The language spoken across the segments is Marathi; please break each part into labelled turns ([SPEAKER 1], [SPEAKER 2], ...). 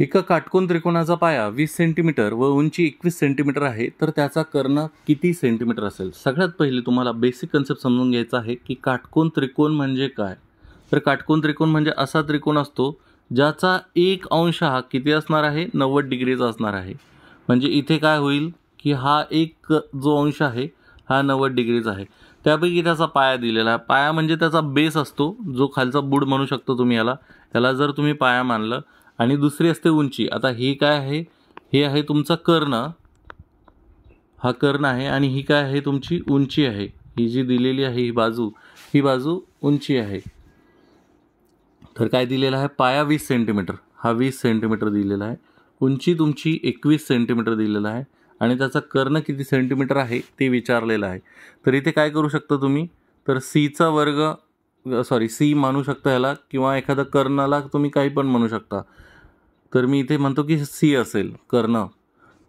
[SPEAKER 1] एका काटकोन त्रिकोणाचा पाया वीस सेंटीमीटर व उंची एकवीस सेंटीमीटर आहे तर त्याचा कर्ण किती सेंटीमीटर असेल सगळ्यात पहिले तुम्हाला बेसिक कन्सेप्ट समजून घ्यायचा आहे की काटकोन त्रिकोण म्हणजे काय तर काटकोन त्रिकोण म्हणजे असा त्रिकोण असतो ज्याचा एक अंश हा किती असणार आहे नव्वद डिग्रीचा असणार आहे म्हणजे इथे काय होईल की हा एक जो अंश आहे हा नव्वद डिग्रीचा आहे त्यापैकी त्याचा पाया दिलेला आहे पाया म्हणजे त्याचा बेस असतो जो खालचा बुड म्हणू शकतो तुम्ही याला त्याला जर तुम्ही पाया मानलं आणि दुसरी असते उंची आता ही काय आहे हे आहे तुमचा कर्ण हा कर्ण आहे आणि ही काय आहे तुमची उंची आहे ही जी दिलेली आहे ही बाजू ही बाजू उंची आहे तर काय दिलेला आहे पाया वीस सेंटीमीटर हा वीस सेंटीमीटर दिलेला आहे उंची तुमची एकवीस सेंटीमीटर दिलेला आहे आणि त्याचा कर्ण किती सेंटीमीटर आहे ते विचारलेलं आहे तर इथे काय करू शकता तुम्ही तर सीचा वर्ग सॉरी सी मानू शकता ह्याला किंवा एखादा कर्णाला तुम्ही काही पण म्हणू शकता तर मी इथे म्हणतो की सी असेल कर्ण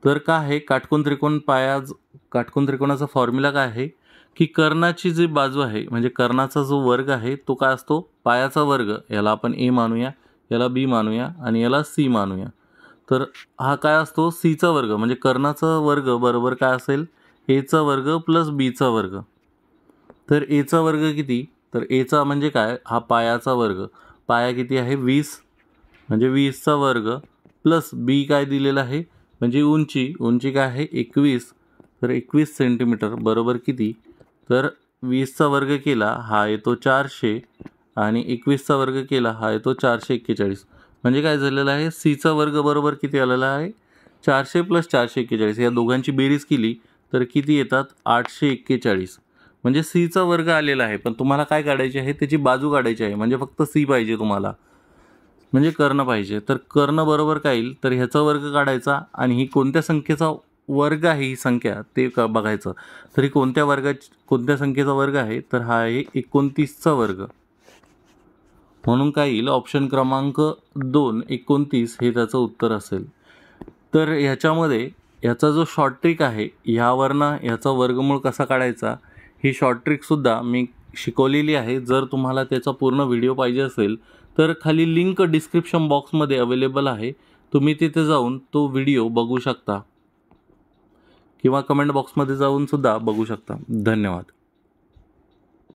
[SPEAKER 1] तर काय आहे काटकोन त्रिकोण पाया काटकोन त्रिकोणाचा फॉर्म्युला काय आहे की कर्णाची जी बाजू आहे म्हणजे कर्णाचा जो वर्ग आहे तो काय असतो पायाचा वर्ग याला आपण ए मानूया याला बी मानूया आणि याला सी मानूया तर हा काय असतो सीचा वर्ग म्हणजे कर्णाचा वर्ग बरोबर काय असेल एचा वर्ग प्लस बीचा वर्ग तर एचा वर्ग किती तर एचा म्हणजे काय हा पायाचा वर्ग पाया किती आहे वीस म्हणजे वीसचा वर्ग प्लस बी काय दिलेला आहे म्हणजे उंची उंची काय आहे एकवीस तर एकवीस सेंटीमीटर बरोबर किती तर वीसचा वर्ग केला हा येतो चारशे आणि एकवीसचा वर्ग केला हा येतो चारशे एक्केचाळीस म्हणजे काय झालेलं आहे सीचा वर्ग बरोबर किती आलेला आहे चारशे प्लस चारशे एक्केचाळीस या दोघांची बेरीज केली तर किती येतात आठशे एक्केचाळीस म्हणजे सीचा वर्ग आलेला आहे पण तुम्हाला काय काढायचे आहे त्याची बाजू काढायची आहे म्हणजे फक्त सी पाहिजे तुम्हाला म्हणजे कर्ण पाहिजे तर कर्ण बरोबर काय येईल तर ह्याचा वर्ग काढायचा आणि ही कोणत्या संख्येचा वर्ग आहे ही संख्या ते का बघायचं तर ही कोणत्या वर्गाची कोणत्या संख्येचा वर्ग आहे तर हा आहे एकोणतीसचा वर्ग म्हणून काय येईल ऑप्शन क्रमांक दोन एकोणतीस हे त्याचं उत्तर असेल तर ह्याच्यामध्ये ह्याचा जो शॉर्ट ट्रिक आहे ह्यावरनं ह्याचा वर्गमूळ कसा काढायचा ही शॉर्ट ट्रिकसुद्धा मी शिकवलेली आहे जर तुम्हाला त्याचा पूर्ण व्हिडिओ पाहिजे असेल तर खाली लिंक डिस्क्रिप्शन बॉक्समध्ये अवेलेबल आहे तुम्ही तिथे जाऊन तो व्हिडिओ बघू शकता किंवा कमेंट बॉक्समध्ये जाऊनसुद्धा बघू शकता धन्यवाद